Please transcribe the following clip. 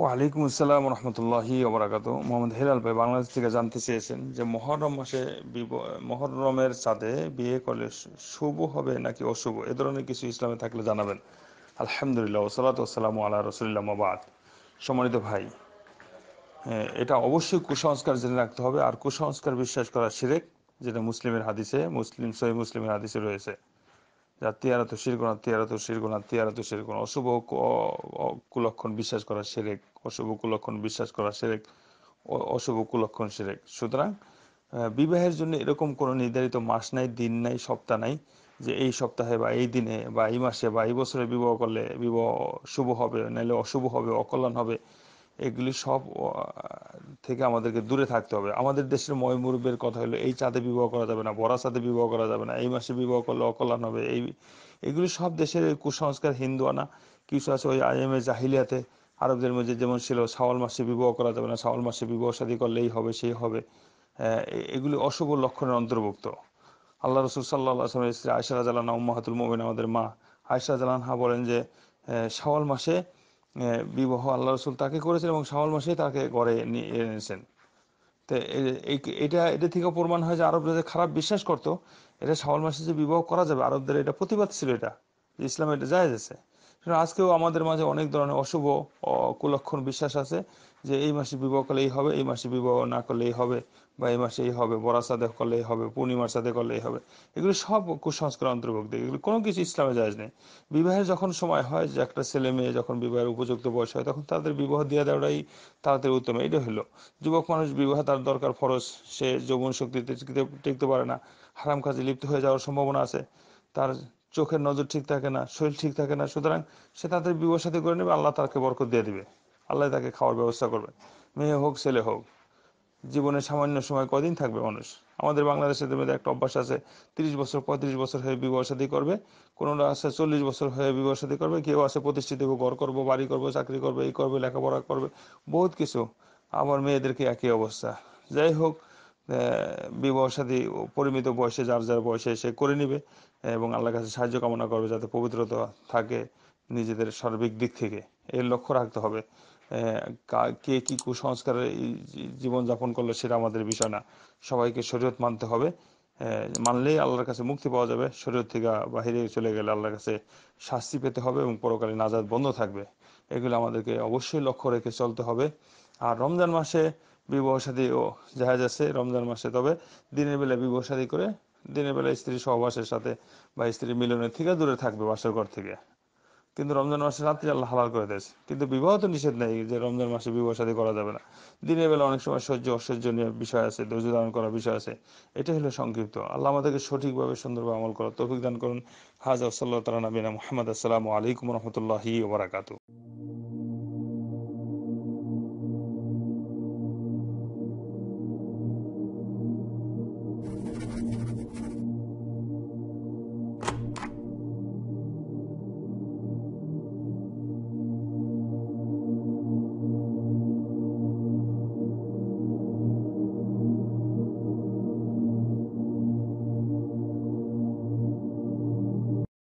ওয়ালাইকুম আসসালাম রহমতুল্লাহি ওবরাকাত মোহাম্মদ হেলাল ভাই বাংলাদেশ থেকে জানতে চেয়েছেন যে মহরম মাসে মহরমের সাথে বিয়ে করলে শুভ হবে নাকি অশুভ এ ধরনের কিছু ইসলামে থাকলে জানাবেন আলহামদুলিল্লাহ ওসালাত ওসালাম আল্লাহ রসুলিল্লাহ মাবাদ সম্মানিত ভাই হ্যাঁ, এটা অবশ্যই কুসংস্কার জেনে রাখতে হবে আর কুসংস্কার বিশ্বাস করা সিরেক যেটা মুসলিমের হাদিসে মুসলিম সহি মুসলিমের হাদিসে রয়েছে শির যা তিয়ারাত শিরগুনা তিয়ারাত শিরগুনা শির গোনা অশুভ কুলক্ষণ বিশ্বাস করা সেরেক অশুভ কুলক্ষণ বিশ্বাস করা সেরেক অশুভ কুলক্ষণ সেরেক সুতরাং বিবাহের জন্য এরকম কোনো নির্ধারিত মাস নাই দিন নাই সপ্তাহ নাই যে এই সপ্তাহে বা এই দিনে বা এই মাসে বা এই বছরে বিবাহ করলে বিবাহ শুভ হবে নাহলে অশুভ হবে অকল্যাণ হবে এগুলি সব থেকে আমাদেরকে দূরে থাকতে হবে আমাদের দেশের ময় কথা হলো এই চাঁদে বিবাহ করা যাবে না বড়া চাঁদে বিবাহ করা যাবে না এই মাসে বিবাহ করলে অকল্যাণ হবে এই এগুলি সব দেশের কুসংস্কার হিন্দু আনা কিছু আছে ওই আইএমএ জাহিলিয়াতে আরবদের মধ্যে যেমন ছিল শাওয়াল মাসে বিবাহ করা যাবে না শাওয়াল মাসে বিবাহ শাদী করলেই হবে সেই হবে এগুলি অশুভ লক্ষণের অন্তর্ভুক্ত আল্লাহ রসুল সাল্লাহ স্ত্রী আয়সা রাজালানা উম্মাহাতুল আমাদের মা আয়সা জালানহা বলেন যে শাওয়াল মাসে বিবাহ আল্লাহ রসুল তাকে করেছেন এবং শাওয়াল মাসেই তাকে গড়ে নিয়ে এনেছেন তো এটা এটা থেকে প্রমাণ হয় যে আরবরা যে খারাপ বিশ্বাস করতো এটা শাওয়াল মাসে যে বিবাহ করা যাবে আরবদের এটা প্রতিবাদ ছিল এটা ইসলাম এটা জায়েজ আছে আজকেও আমাদের মাঝে অনেক ধরনের অশুভ কুলক্ষণ বিশ্বাস আছে যে এই মাসে বিবাহ করলে এই হবে এই মাসে বিবাহ না করলে এই হবে বা এই মাসে এই হবে বড়া সাদে করলে এই হবে পূর্ণিমার সাদে করলে এই হবে এগুলো সব কুসংস্কার অন্তর্ভুক্ত এগুলো কোনো কিছু ইসলামে যায় নেই বিবাহের যখন সময় হয় যে একটা ছেলে মেয়ে যখন বিবাহের উপযুক্ত বয়স হয় তখন তাদের বিবাহ দিয়ে দেওয়াটাই তাদের উত্তম এটা হলো যুবক মানুষ বিবাহ তার দরকার ফরস সে যৌবন শক্তিতে টিকতে পারে না হারাম কাজে লিপ্ত হয়ে যাওয়ার সম্ভাবনা আছে তার চোখের নজর ঠিক থাকে না শরীর ঠিক থাকে না সুতরাং সে তাদের বিবসাতি করে নেবে আল্লাহ তাকে বরকত দিয়ে দিবে আল্লাহ তাকে খাওয়ার ব্যবস্থা করবে মেয়ে হোক ছেলে হোক জীবনে সামান্য সময় কদিন থাকবে মানুষ আমাদের বাংলাদেশে মধ্যে একটা অভ্যাস আছে তিরিশ বছর পঁয়ত্রিশ বছর হয়ে বিবাহসাদী করবে কোনোটা আছে চল্লিশ বছর হয়ে বিবাহসাদী করবে কেউ আছে প্রতিষ্ঠিত ঘর করবো বাড়ি করবো চাকরি করবে এই করবে লেখাপড়া করবে বহুত কিছু আমার মেয়েদেরকে একই অবস্থা যাই হোক বিবাহ সাথী পরিমিত বয়সে যার যার বয়সে সে করে নিবে এবং আল্লাহর কাছে সাহায্য কামনা করবে যাতে পবিত্রতা থাকে নিজেদের সার্বিক দিক থেকে এর লক্ষ্য রাখতে হবে কে কি কুসংস্কারের জীবনযাপন করলে সেটা আমাদের বিষয় না সবাইকে শরীয়ত মানতে হবে মানলেই আল্লাহর কাছে মুক্তি পাওয়া যাবে শরীর থেকে বাহিরে চলে গেলে আল্লাহর কাছে শাস্তি পেতে হবে এবং পরকালে নাজাদ বন্ধ থাকবে এগুলো আমাদেরকে অবশ্যই লক্ষ্য রেখে চলতে হবে আর রমজান মাসে বিবাহসাদী ও জাহাজ আছে রমজান মাসে তবে দিনের বেলা বিবাহসাদী করে দিনের বেলা স্ত্রী সহবাসের সাথে বা স্ত্রী মিলনের থেকে দূরে থাকবে বাসর ঘর থেকে কিন্তু রমজান মাসে রাত্রি আল্লাহ হালাল করে দিয়েছে কিন্তু বিবাহ তো নিষেধ নেই যে রমজান মাসে বিবাহ সাদী করা যাবে না দিনের বেলা অনেক সময় সহ্য অসহ্যনীয় বিষয় আছে ধৈর্য ধারণ করার বিষয় আছে এটা হলো সংক্ষিপ্ত আল্লাহ আমাদেরকে সঠিকভাবে সুন্দরভাবে আমল করা তৌফিক দান করুন হাজ আফসাল্লাহ তালা নবীনা মোহাম্মদ আসসালামু আলাইকুম রহমতুল্লাহি ওবরাকাতু